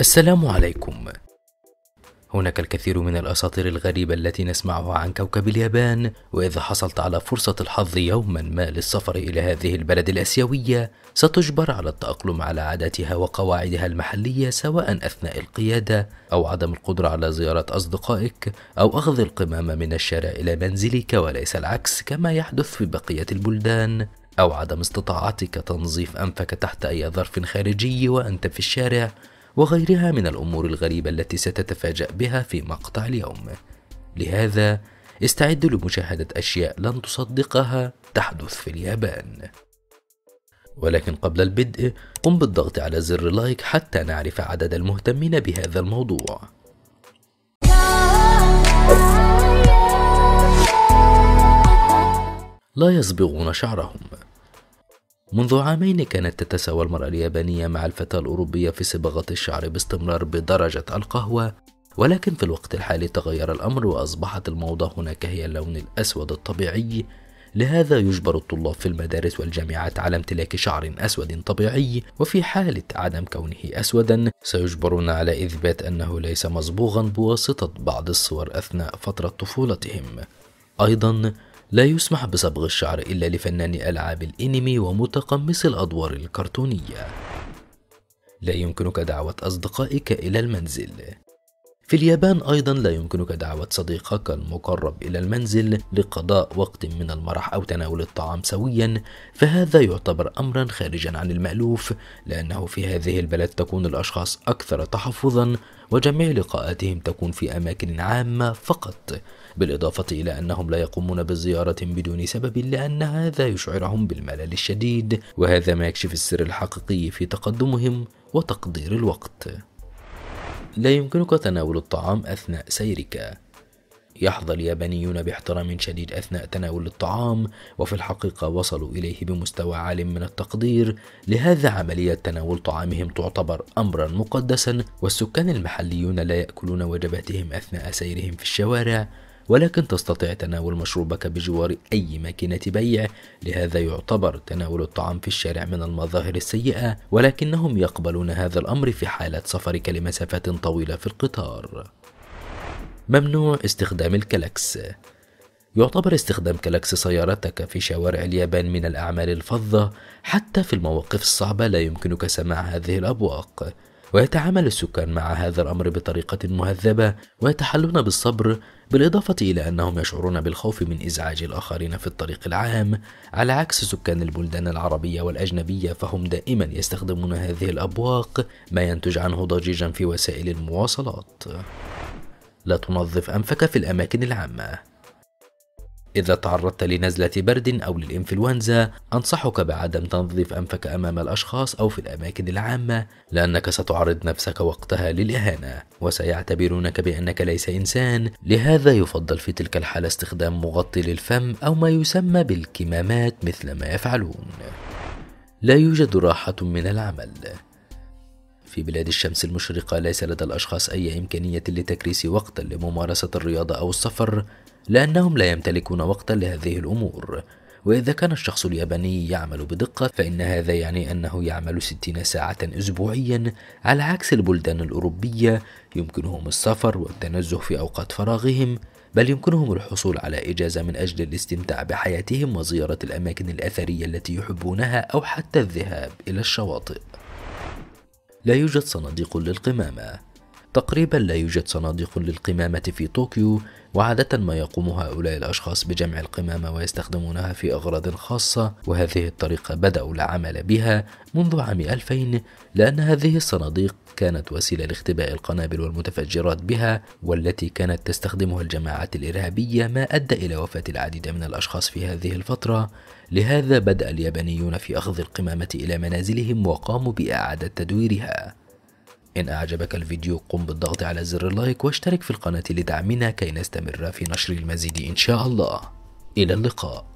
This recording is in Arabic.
السلام عليكم هناك الكثير من الاساطير الغريبه التي نسمعها عن كوكب اليابان واذا حصلت على فرصه الحظ يوما ما للسفر الى هذه البلد الاسيويه ستجبر على التاقلم على عاداتها وقواعدها المحليه سواء اثناء القياده او عدم القدره على زياره اصدقائك او اخذ القمامه من الشارع الى منزلك وليس العكس كما يحدث في بقيه البلدان او عدم استطاعتك تنظيف انفك تحت اي ظرف خارجي وانت في الشارع وغيرها من الأمور الغريبة التي ستتفاجأ بها في مقطع اليوم لهذا استعد لمشاهدة أشياء لن تصدقها تحدث في اليابان ولكن قبل البدء قم بالضغط على زر لايك حتى نعرف عدد المهتمين بهذا الموضوع لا يصبغون شعرهم منذ عامين كانت تتساوى المرأة اليابانية مع الفتاة الأوروبية في صبغة الشعر باستمرار بدرجة القهوة ولكن في الوقت الحالي تغير الأمر وأصبحت الموضة هناك هي اللون الأسود الطبيعي لهذا يجبر الطلاب في المدارس والجامعات على امتلاك شعر أسود طبيعي وفي حالة عدم كونه أسودا سيجبرون على إثبات أنه ليس مصبوغا بواسطة بعض الصور أثناء فترة طفولتهم أيضا لا يسمح بصبغ الشعر إلا لفناني ألعاب الإنمي ومتقمصي الأدوار الكرتونية لا يمكنك دعوة أصدقائك إلى المنزل في اليابان أيضا لا يمكنك دعوة صديقك المقرب إلى المنزل لقضاء وقت من المرح أو تناول الطعام سويا فهذا يعتبر أمرا خارجا عن المألوف لأنه في هذه البلد تكون الأشخاص أكثر تحفظا وجميع لقاءاتهم تكون في أماكن عامة فقط بالإضافة إلى أنهم لا يقومون بزيارة بدون سبب لأن هذا يشعرهم بالملل الشديد وهذا ما يكشف السر الحقيقي في تقدمهم وتقدير الوقت لا يمكنك تناول الطعام أثناء سيرك يحظى اليابانيون باحترام شديد أثناء تناول الطعام وفي الحقيقة وصلوا إليه بمستوى عال من التقدير لهذا عملية تناول طعامهم تعتبر أمرا مقدسا والسكان المحليون لا يأكلون وجباتهم أثناء سيرهم في الشوارع ولكن تستطيع تناول مشروبك بجوار أي ماكينة بيع لهذا يعتبر تناول الطعام في الشارع من المظاهر السيئة ولكنهم يقبلون هذا الأمر في حالة سفرك لمسافات طويلة في القطار ممنوع استخدام الكلاكس يعتبر استخدام كلاكس سيارتك في شوارع اليابان من الأعمال الفظة حتى في المواقف الصعبة لا يمكنك سماع هذه الأبواق ويتعامل السكان مع هذا الأمر بطريقة مهذبة ويتحلون بالصبر بالإضافة إلى أنهم يشعرون بالخوف من إزعاج الآخرين في الطريق العام على عكس سكان البلدان العربية والأجنبية فهم دائما يستخدمون هذه الأبواق ما ينتج عنه ضجيجا في وسائل المواصلات لا تنظف أنفك في الأماكن العامة إذا تعرضت لنزلة برد أو للإنفلونزا أنصحك بعدم تنظيف أنفك أمام الأشخاص أو في الأماكن العامة لأنك ستعرض نفسك وقتها للإهانة وسيعتبرونك بأنك ليس إنسان لهذا يفضل في تلك الحالة استخدام مغطي للفم أو ما يسمى بالكمامات مثل ما يفعلون لا يوجد راحة من العمل في بلاد الشمس المشرقة ليس لدى الأشخاص أي إمكانية لتكريس وقتا لممارسة الرياضة أو السفر لأنهم لا يمتلكون وقتا لهذه الأمور وإذا كان الشخص الياباني يعمل بدقة فإن هذا يعني أنه يعمل 60 ساعة أسبوعيا على عكس البلدان الأوروبية يمكنهم السفر والتنزه في أوقات فراغهم بل يمكنهم الحصول على إجازة من أجل الاستمتاع بحياتهم وزيارة الأماكن الأثرية التي يحبونها أو حتى الذهاب إلى الشواطئ لا يوجد صناديق للقمامة تقريبا لا يوجد صناديق للقمامة في طوكيو وعادة ما يقوم هؤلاء الأشخاص بجمع القمامة ويستخدمونها في أغراض خاصة وهذه الطريقة بدأوا العمل بها منذ عام 2000 لأن هذه الصناديق كانت وسيلة لاختباء القنابل والمتفجرات بها والتي كانت تستخدمها الجماعات الإرهابية ما أدى إلى وفاة العديد من الأشخاص في هذه الفترة لهذا بدأ اليابانيون في أخذ القمامة إلى منازلهم وقاموا بإعادة تدويرها إن أعجبك الفيديو قم بالضغط على زر اللايك واشترك في القناة لدعمنا كي نستمر في نشر المزيد إن شاء الله إلى اللقاء